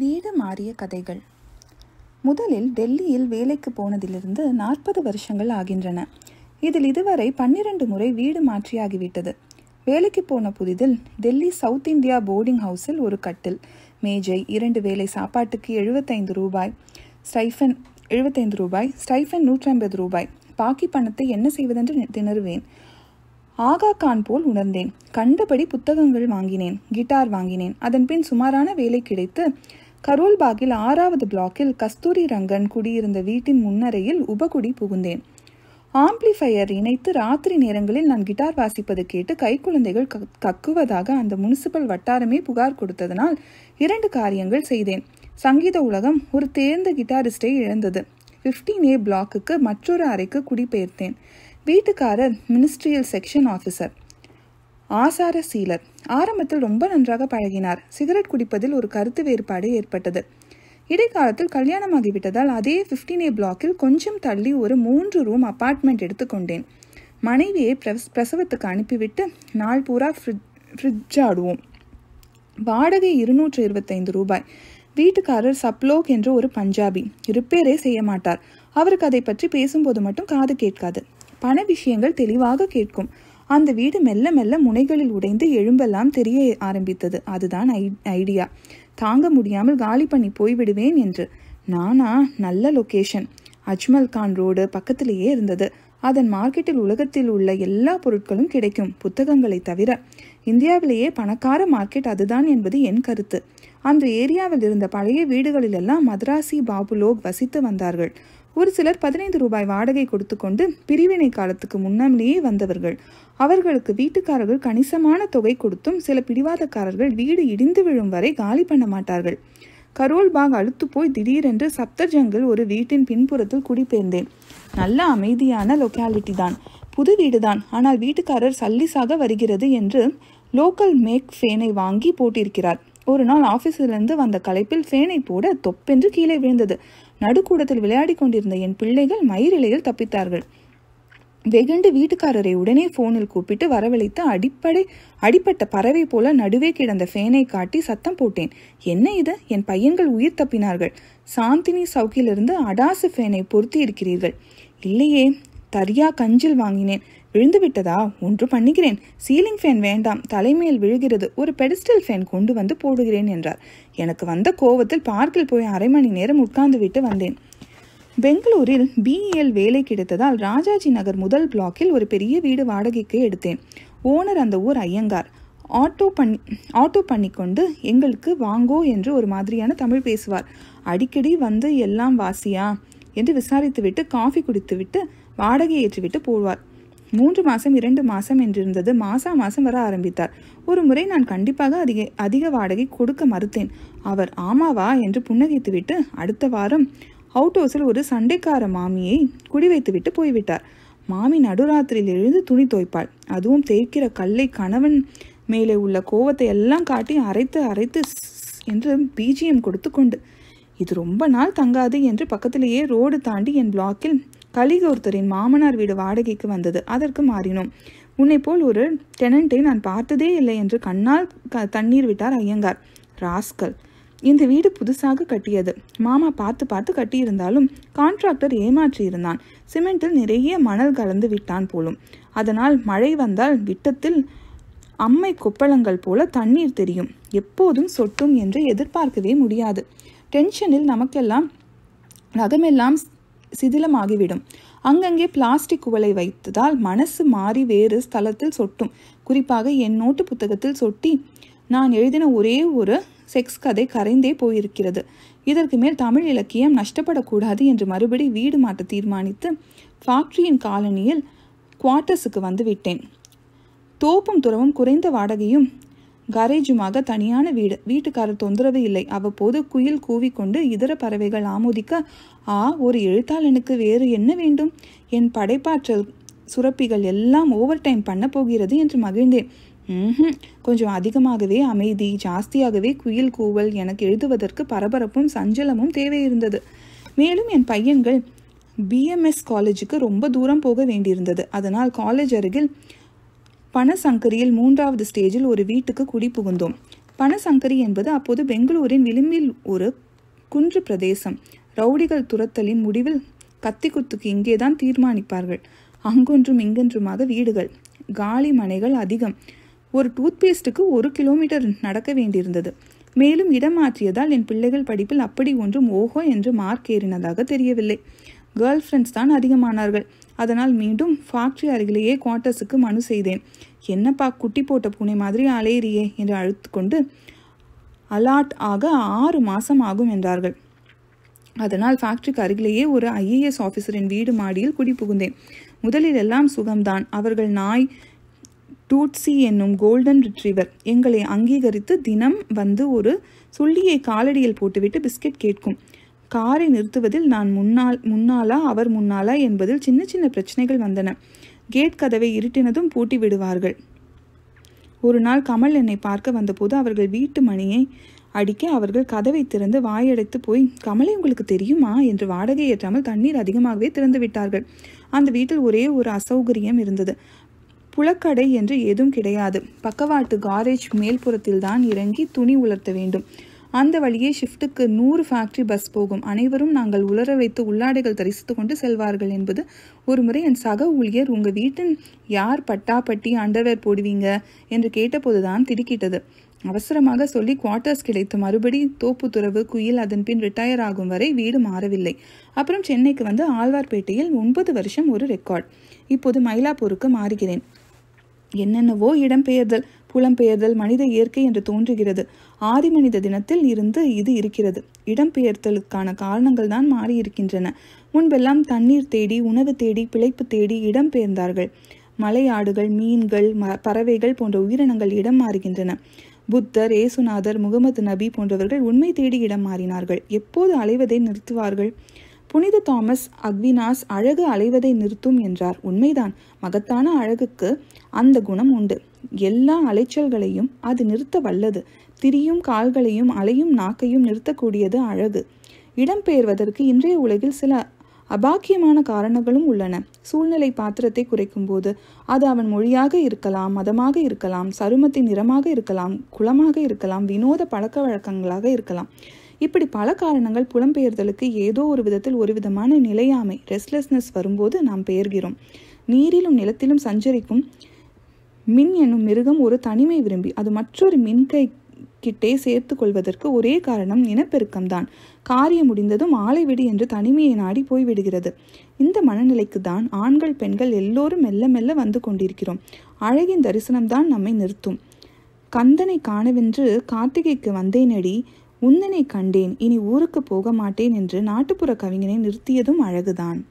வீடு மாறிய கதைகள் முதலில் டெல்லியில் வேலைக்கு போனதிலிருந்து நாற்பது வருஷங்கள் ஆகின்றன இதில் இதுவரை பன்னிரண்டு முறை வீடு மாற்றியாகிவிட்டது வேலைக்கு போன புதிதில் டெல்லி சவுத் இந்தியா போர்டிங் ஹவுஸில் ஒரு கட்டில் மேஜை இரண்டு வேலை சாப்பாட்டுக்கு எழுபத்தைந்து ரூபாய் ஸ்டைஃபன் எழுபத்தைந்து ரூபாய் ஸ்டைஃபன் நூற்றி ஐம்பது ரூபாய் பாக்கி பணத்தை என்ன செய்வதென்று திணறுவேன் ஆகா கான் போல் உணர்ந்தேன் கண்டபடி புத்தகங்கள் வாங்கினேன் கிட்டார் வாங்கினேன் அதன்பின் சுமாரான வேலை கிடைத்து கரோல்பாகில் ஆறாவது பிளாக்கில் கஸ்தூரி ரங்கன் குடியிருந்த வீட்டின் முன்னரையில் உபகுடி புகுந்தேன் ஆம்ப்ளிஃபையர் இணைத்து ராத்திரி நேரங்களில் நான் கிட்டார் வாசிப்பது கேட்டு கைக்குழந்தைகள் கக்குவதாக அந்த முனிசிபல் வட்டாரமே புகார் கொடுத்ததனால் இரண்டு காரியங்கள் செய்தேன் சங்கீத உலகம் ஒரு தேர்ந்த கிட்டாரிஸ்டை இழந்தது பிப்டீன் ஏ பிளாக்குக்கு மற்றொரு அறைக்கு குடிபெயர்த்தேன் வீட்டுக்காரர் மினிஸ்ட்ரியல் செக்ஷன் ஆஃபீஸர் ஆசார சீலர் ஆரம்பத்தில் ரொம்ப நன்றாக பழகினார் சிகரெட் குடிப்பதில் ஒரு கருத்து வேறுபாடு ஏற்பட்டது இடைக்காலத்தில் கல்யாணமாகிவிட்டதால் அதே ஃபிஃப்டீன் ஏ பிளாக்கில் கொஞ்சம் தள்ளி ஒரு மூன்று ரூம் அப்பார்ட்மெண்ட் எடுத்துக்கொண்டேன் மனைவியை பிரஸ் பிரசவத்துக்கு அனுப்பிவிட்டு நாள் பூரா ஃப்ரிட் ஃப்ரிட்ஜ் ஆடுவோம் வாடகை இருநூற்று இருபத்தைந்து ரூபாய் வீட்டுக்காரர் சப்லோக் என்ற ஒரு பஞ்சாபி ரிப்பேரே செய்ய மாட்டார் அவருக்கு அதை பற்றி பேசும்போது மட்டும் காது கேட்காது பண விஷயங்கள் தெளிவாக கேட்கும் அந்த வீடு மெல்ல மெல்ல முனைகளில் உடைந்து எழும்பெல்லாம் தெரிய ஆரம்பித்தது அதுதான் ஐ ஐடியா தாங்க முடியாமல் காலி பண்ணி போய்விடுவேன் என்று நானா நல்ல லொக்கேஷன் அஜ்மல் கான் ரோடு பக்கத்திலேயே இருந்தது அதன் மார்க்கெட்டில் உலகத்தில் உள்ள எல்லா பொருட்களும் கிடைக்கும் புத்தகங்களை தவிர இந்தியாவிலேயே பணக்கார மார்க்கெட் அதுதான் என்பது என் கருத்து அந்த ஏரியாவில் இருந்த பழைய வீடுகளிலெல்லாம் மதராசி பாபுலோக் வசித்து வந்தார்கள் ஒரு சிலர் பதினைந்து ரூபாய் வாடகை கொடுத்து கொண்டு பிரிவினை காலத்துக்கு முன்னாமலேயே வந்தவர்கள் அவர்களுக்கு வீட்டுக்காரர்கள் கணிசமான தொகை கொடுத்தும் சில பிடிவாதக்காரர்கள் வீடு இடிந்து விழும் வரை காலி பண்ண மாட்டார்கள் கரோல் பாக் அழுத்து போய் திடீரென்று சப்தர்ஜங்கில் ஒரு வீட்டின் பின்புறத்தில் குடிபெயர்ந்தேன் நல்ல அமைதியான லொக்காலிட்டி தான் புது வீடுதான் ஆனால் வீட்டுக்காரர் சல்லிசாக வருகிறது என்று லோக்கல் மேக் ஃபேனை வாங்கி போட்டிருக்கிறார் ஒரு நாள் ஆஃபீஸிலிருந்து வந்த களைப்பில் ஃபேனை போட தொப்பென்று கீழே விழுந்தது நடுக்கூடத்தில் விளையாடி கொண்டிருந்த என் பிள்ளைகள் மயிரிலையில் தப்பித்தார்கள் வெகுண்டு வீட்டுக்காரரை உடனே ஃபோனில் கூப்பிட்டு வரவழைத்து அடிப்படை அடிப்பட்ட பறவை போல நடுவே கிடந்த ஃபேனை காட்டி சத்தம் போட்டேன் என்ன இது என் பையன்கள் உயிர் தப்பினார்கள் சாந்தினி சவுக்கிலிருந்து அடாசு ஃபேனை பொருத்தி இருக்கிறீர்கள் இல்லையே தரியா கஞ்சில் வாங்கினேன் விழுந்து விட்டதா ஒன்று பண்ணுகிறேன் சீலிங் ஃபேன் வேண்டாம் தலைமையில் விழுகிறது ஒரு பெடிஸ்டல் ஃபேன் கொண்டு வந்து போடுகிறேன் என்றார் எனக்கு வந்த கோவத்தில் பார்க்கில் போய் அரை மணி நேரம் உட்கார்ந்து விட்டு வந்தேன் பெங்களூரில் பிஇஎல் e வேலை கிடைத்ததால் ராஜாஜி நகர் முதல் பிளாக்கில் ஒரு பெரிய வீடு வாடகைக்கு எடுத்தேன் ஓனர் அந்த ஊர் ஐயங்கார் ஆட்டோ பண்ணி ஆட்டோ பண்ணிக்கொண்டு எங்களுக்கு வாங்கோ என்று ஒரு மாதிரியான தமிழ் பேசுவார் அடிக்கடி வந்து எல்லாம் வாசியா என்று விசாரித்துவிட்டு காஃபி குடித்துவிட்டு வாடகை ஏற்றிவிட்டு போடுவார் மூன்று மாதம் இரண்டு மாதம் என்றிருந்தது மாசா மாசம் வர ஆரம்பித்தார் ஒரு முறை நான் கண்டிப்பாக அதிக அதிக வாடகை கொடுக்க மறுத்தேன் அவர் ஆமாவா என்று புன்னகைத்துவிட்டு அடுத்த வாரம் அவுட் ஹவுஸில் ஒரு சண்டைக்கார மாமியை குடிவைத்துவிட்டு போய்விட்டார் மாமி நடுராத்திரியில் எழுந்து துணி துவைப்பாள் அதுவும் தேய்க்கிற கல்லை கணவன் மேலே உள்ள கோவத்தை எல்லாம் காட்டி அரைத்து அரைத்து என்று பிஜிஎம் கொடுத்து கொண்டு இது ரொம்ப நாள் தங்காது என்று பக்கத்திலேயே ரோடு தாண்டி என் பிளாக்கில் கலிக ஒருத்தரின் மாமனார் வீடு வாடகைக்கு வந்தது அதற்கு மாறினோம் உன்னை போல் ஒரு டெனண்ட்டை நான் பார்த்ததே இல்லை என்று கண்ணால் க தண்ணீர் விட்டார் ஐயங்கார் ராஸ்கல் இந்த வீடு புதுசாக கட்டியது மாமா பார்த்து பார்த்து கட்டியிருந்தாலும் கான்ட்ராக்டர் ஏமாற்றியிருந்தான் சிமெண்டில் நிறைய மணல் கலந்து விட்டான் போலும் அதனால் மழை வந்தால் விட்டத்தில் அம்மை கொப்பளங்கள் போல தண்ணீர் தெரியும் எப்போதும் சொட்டும் என்று எதிர்பார்க்கவே முடியாது டென்ஷனில் நமக்கெல்லாம் ரகமெல்லாம் சிதிலமாகிவிடும் அங்கங்கே பிளாஸ்டிக் குவலை வைத்ததால் மனசு மாறி வேறு ஸ்தலத்தில் சொட்டும் குறிப்பாக என் நோட்டு புத்தகத்தில் சொட்டி நான் எழுதின ஒரே ஒரு செக்ஸ் கதை கரைந்தே போயிருக்கிறது இதற்கு மேல் தமிழ் இலக்கியம் நஷ்டப்படக்கூடாது என்று மறுபடி வீடு மாற்ற தீர்மானித்து ஃபேக்ட்ரியின் காலனியில் குவார்ட்டர்ஸுக்கு வந்து விட்டேன் தோப்பும் துறவும் குறைந்த வாடகையும் கரேஜுமாக தனியான வீடு வீட்டுக்காரர் தொந்தரவு இல்லை அவ்வப்போது குயில் கூவிக்கொண்டு இதர பறவைகள் ஆமோதிக்க ஆ ஒரு எழுத்தாளனுக்கு வேறு என்ன வேண்டும் என் படைப்பாற்றல் சுரப்பிகள் எல்லாம் ஓவர் டைம் பண்ண போகிறது என்று மகிழ்ந்தேன் ம் கொஞ்சம் அதிகமாகவே அமைதி ஜாஸ்தியாகவே குயில் கூவல் எனக்கு எழுதுவதற்கு பரபரப்பும் சஞ்சலமும் தேவையிருந்தது மேலும் என் பையன்கள் பிஎம்எஸ் காலேஜுக்கு ரொம்ப தூரம் போக வேண்டியிருந்தது அதனால் காலேஜ் அருகில் பணசங்கரியில் மூன்றாவது ஸ்டேஜில் ஒரு வீட்டுக்கு குடிபுகுந்தோம் பணசங்கரி என்பது அப்போது பெங்களூரின் விளிம்பில் ஒரு குன்று பிரதேசம் ரவுடிகள் துரத்தலின் முடிவில் கத்தி குத்துக்கு இங்கேதான் தீர்மானிப்பார்கள் அங்கொன்றும் இங்கொன்றுமாக வீடுகள் காலி மனைகள் அதிகம் ஒரு டூத்பேஸ்ட்டுக்கு ஒரு கிலோமீட்டர் நடக்க வேண்டியிருந்தது மேலும் இடம் மாற்றியதால் என் பிள்ளைகள் படிப்பில் அப்படி ஒன்றும் ஓஹோ என்று மார்க் ஏறினதாக தெரியவில்லை கேர்ள் ஃப்ரெண்ட்ஸ் தான் அதிகமானார்கள் அதனால் மீண்டும் ஃபேக்ட்ரி அருகிலேயே குவார்ட்டர்ஸுக்கு மனு செய்தேன் என்னப்பா குட்டி போட்ட பூனை மாதிரி அலையிறியே என்று அழுத்து கொண்டு அலாட் ஆக ஆறு மாதம் ஆகும் என்றார்கள் அதனால் ஃபேக்ட்ரிக்கு அருகிலேயே ஒரு ஐஏஎஸ் ஆஃபீஸரின் வீடு மாடியில் குடி புகுந்தேன் முதலில் எல்லாம் சுகம்தான் அவர்கள் நாய் டூட்ஸி என்னும் கோல்டன் ரிட்ரீவர் எங்களை அங்கீகரித்து தினம் வந்து ஒரு சொல்லியை காலடியில் போட்டுவிட்டு பிஸ்கெட் கேட்கும் காரை நிறுத்துவதில் நான் முன்னால் முன்னாளா அவர் முன்னாளா என்பதில் சின்ன சின்ன பிரச்சனைகள் வந்தன கேட் கதவை இருட்டினதும் பூட்டி விடுவார்கள் ஒரு நாள் கமல் என்னை பார்க்க வந்தபோது அவர்கள் வீட்டு மணியை அடிக்க அவர்கள் கதவை திறந்து வாயடைத்து போய் கமலை உங்களுக்கு தெரியுமா என்று வாடகை ஏற்றாமல் தண்ணீர் அதிகமாகவே திறந்து விட்டார்கள் அந்த வீட்டில் ஒரே ஒரு அசௌகரியம் இருந்தது புலக்கடை என்று ஏதும் கிடையாது பக்கவாட்டு காரேஜ் மேல்புறத்தில்தான் இறங்கி துணி உலர்த்த வேண்டும் அந்த வழியே ஷிஃப்ட்டுக்கு நூறு ஃபேக்ட்ரி பஸ் போகும் அனைவரும் நாங்கள் உலர வைத்து உள்ளாடைகள் தரிசித்து கொண்டு செல்வார்கள் என்பது ஒரு முறை என் சக ஊழியர் உங்கள் வீட்டின் யார் பட்டா பட்டி அண்டர்வேர் போடுவீங்க என்று கேட்டபோதுதான் திடுக்கிட்டது அவசரமாக சொல்லி குவார்ட்டர்ஸ் கிடைத்து மறுபடி தோப்புத்துறவு குயில் அதன் பின் ரிட்டையர் ஆகும் வரை வீடு மாறவில்லை அப்புறம் சென்னைக்கு வந்து ஆழ்வார்பேட்டையில் ஒன்பது வருஷம் ஒரு ரெக்கார்ட் இப்போது மயிலாப்பூருக்கு மாறுகிறேன் என்னென்னவோ இடம்பெயர்தல் புலம்பெயர்தல் மனித இயற்கை என்று தோன்றுகிறது ஆதி மனித தினத்தில் இருந்து இது இருக்கிறது இடம்பெயர்தலுக்கான காரணங்கள் தான் மாறியிருக்கின்றன முன்பெல்லாம் தண்ணீர் தேடி உணவு தேடி பிழைப்பு தேடி இடம்பெயர்ந்தார்கள் மலையாடுகள் மீன்கள் ம பறவைகள் போன்ற உயிரினங்கள் இடம் மாறுகின்றன புத்தர் ஏசுநாதர் முகமது நபி போன்றவர்கள் உண்மை தேடி இடம் மாறினார்கள் எப்போது அலைவதை நிறுத்துவார்கள் புனித தாமஸ் அக்வினாஸ் அழகு அலைவதை நிறுத்தும் என்றார் உண்மைதான் மகத்தான அழகுக்கு அந்த குணம் உண்டு எல்லா அலைச்சல்களையும் அது நிறுத்த வல்லது திரியும் கால்களையும் அலையும் நாக்கையும் நிறுத்தக்கூடியது அழகு இடம்பெயர்வதற்கு இன்றைய உலகில் சில அபாக்கியமான காரணங்களும் உள்ளன சூழ்நிலை பாத்திரத்தை குறைக்கும் போது அது அவன் மொழியாக இருக்கலாம் மதமாக இருக்கலாம் சருமத்தின் நிறமாக இருக்கலாம் குளமாக இருக்கலாம் வினோத பழக்க வழக்கங்களாக இருக்கலாம் இப்படி பல காரணங்கள் புலம்பெயர்தலுக்கு ஏதோ ஒரு விதத்தில் ஒரு விதமான நிலையாமை ரெஸ்ட்லெஸ்னஸ் வரும்போது நாம் பெயர்கிறோம் நீரிலும் நிலத்திலும் சஞ்சரிக்கும் மின் என்னும் மிருகம் ஒரு தனிமை விரும்பி அது மற்றொரு மின்கை கிட்டே சேர்த்து கொள்வதற்கு ஒரே காரணம் இனப்பெருக்கம்தான் காரியம் முடிந்ததும் ஆலை விடு என்று தனிமையை நாடி போய்விடுகிறது இந்த மனநிலைக்கு தான் ஆண்கள் பெண்கள் எல்லோரும் மெல்ல மெல்ல வந்து கொண்டிருக்கிறோம் அழகின் தரிசனம்தான் நம்மை நிறுத்தும் கந்தனை காணவென்று கார்த்திகைக்கு வந்தேனடி உன்னனை கண்டேன் இனி ஊருக்கு போக மாட்டேன் என்று நாட்டுப்புற கவிஞனை நிறுத்தியதும் அழகுதான்